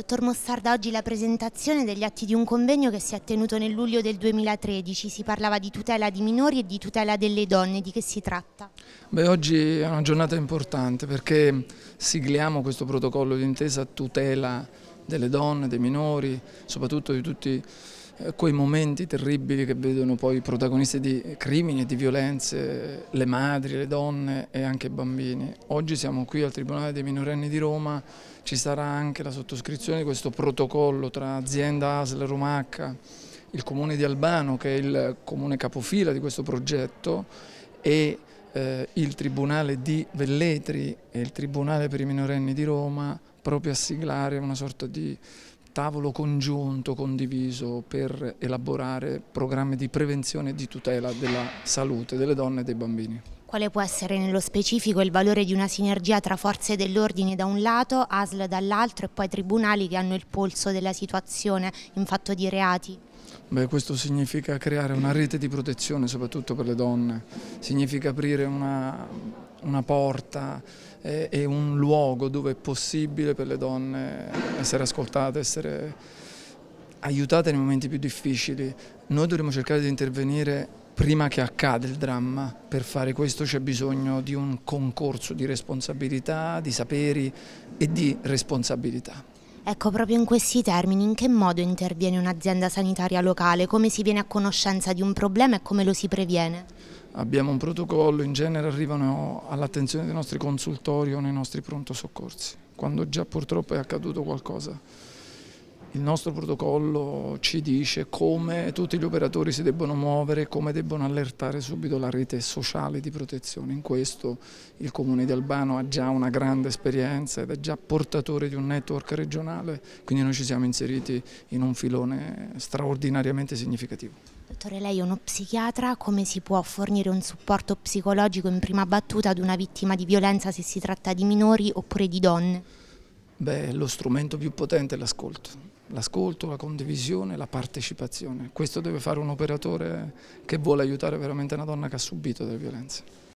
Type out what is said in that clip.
Dottor Mossarda, oggi la presentazione degli atti di un convegno che si è tenuto nel luglio del 2013, si parlava di tutela di minori e di tutela delle donne, di che si tratta? Beh, oggi è una giornata importante perché sigliamo questo protocollo d'intesa tutela delle donne, dei minori, soprattutto di tutti quei momenti terribili che vedono poi i protagonisti di crimini e di violenze, le madri, le donne e anche i bambini. Oggi siamo qui al Tribunale dei minorenni di Roma, ci sarà anche la sottoscrizione di questo protocollo tra azienda ASL Romacca, il comune di Albano che è il comune capofila di questo progetto e eh, il Tribunale di Velletri e il Tribunale per i minorenni di Roma proprio a siglare una sorta di tavolo congiunto condiviso per elaborare programmi di prevenzione e di tutela della salute delle donne e dei bambini. Quale può essere nello specifico il valore di una sinergia tra forze dell'ordine da un lato, ASL dall'altro e poi tribunali che hanno il polso della situazione in fatto di reati? Beh, questo significa creare una rete di protezione soprattutto per le donne, significa aprire una una porta eh, e un luogo dove è possibile per le donne essere ascoltate, essere aiutate nei momenti più difficili. Noi dovremmo cercare di intervenire prima che accada il dramma. Per fare questo c'è bisogno di un concorso di responsabilità, di saperi e di responsabilità. Ecco, proprio in questi termini, in che modo interviene un'azienda sanitaria locale? Come si viene a conoscenza di un problema e come lo si previene? Abbiamo un protocollo, in genere arrivano all'attenzione dei nostri consultori o nei nostri pronto soccorsi, quando già purtroppo è accaduto qualcosa. Il nostro protocollo ci dice come tutti gli operatori si debbono muovere, come debbono allertare subito la rete sociale di protezione. In questo il Comune di Albano ha già una grande esperienza ed è già portatore di un network regionale, quindi noi ci siamo inseriti in un filone straordinariamente significativo. Dottore, lei è uno psichiatra, come si può fornire un supporto psicologico in prima battuta ad una vittima di violenza se si tratta di minori oppure di donne? Beh, lo strumento più potente è l'ascolto. L'ascolto, la condivisione, la partecipazione. Questo deve fare un operatore che vuole aiutare veramente una donna che ha subito delle violenze.